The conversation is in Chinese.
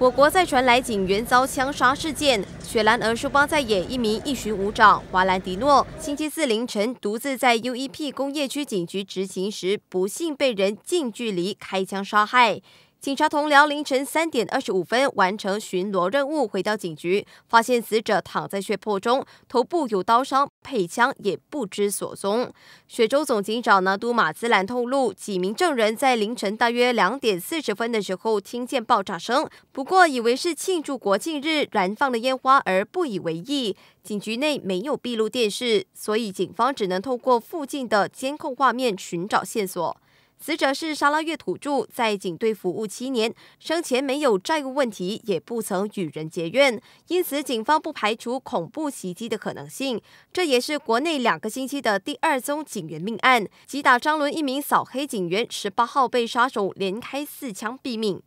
我国再传来警员遭枪杀事件，雪兰莪书邦再也一名一巡武长华兰迪诺，星期四凌晨独自在 UEP 工业区警局执勤时，不幸被人近距离开枪杀害。警察同僚凌晨三点二十五分完成巡逻任务，回到警局，发现死者躺在血泊中，头部有刀伤，配枪也不知所踪。雪州总警长呢都马兹兰透露，几名证人在凌晨大约两点四十分的时候听见爆炸声，不过以为是庆祝国庆日燃放的烟花而不以为意。警局内没有闭路电视，所以警方只能透过附近的监控画面寻找线索。死者是沙拉越土著，在警队服务七年，生前没有债务问题，也不曾与人结怨，因此警方不排除恐怖袭击的可能性。这也是国内两个星期的第二宗警员命案，击打张伦一名扫黑警员，十八号被杀手连开四枪毙命。